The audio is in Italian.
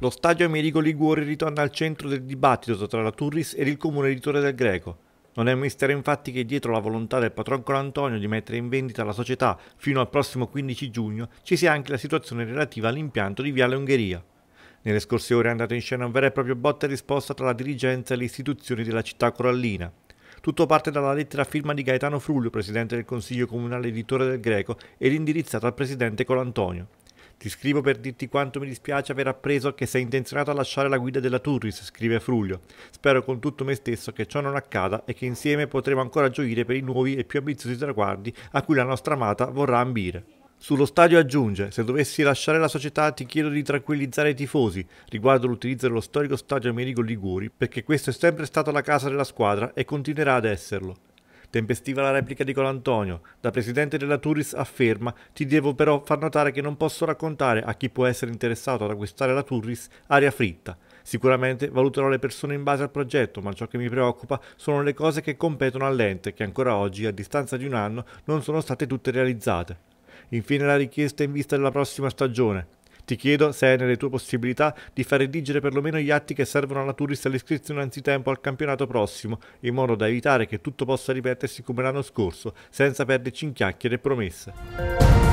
Lo stadio Amerigo Liguori ritorna al centro del dibattito tra la Turris ed il comune di Torre del Greco. Non è un mistero infatti che dietro la volontà del patroncolo Antonio di mettere in vendita la società fino al prossimo 15 giugno ci sia anche la situazione relativa all'impianto di Viale Ungheria. Nelle scorse ore è andata in scena un vero e proprio botta e risposta tra la dirigenza e le istituzioni della città corallina. Tutto parte dalla lettera a firma di Gaetano Fruglio, presidente del Consiglio Comunale di Torre del Greco, ed indirizzata al presidente Colantonio. Ti scrivo per dirti quanto mi dispiace aver appreso che sei intenzionato a lasciare la guida della Turris, scrive Frulio. Spero con tutto me stesso che ciò non accada e che insieme potremo ancora gioire per i nuovi e più ambiziosi traguardi a cui la nostra amata vorrà ambire. Sullo stadio aggiunge, se dovessi lasciare la società ti chiedo di tranquillizzare i tifosi riguardo l'utilizzo dello storico stadio Amerigo Liguri, perché questo è sempre stato la casa della squadra e continuerà ad esserlo. Tempestiva la replica di Colantonio. Da presidente della Turis afferma: Ti devo però far notare che non posso raccontare a chi può essere interessato ad acquistare la Turis aria fritta. Sicuramente valuterò le persone in base al progetto, ma ciò che mi preoccupa sono le cose che competono all'ente, che ancora oggi, a distanza di un anno, non sono state tutte realizzate. Infine la richiesta in vista della prossima stagione. Ti chiedo se è nelle tue possibilità di far redigere perlomeno gli atti che servono alla Turris all'iscrizione anzitempo al campionato prossimo, in modo da evitare che tutto possa ripetersi come l'anno scorso, senza perderci in chiacchiere e promesse.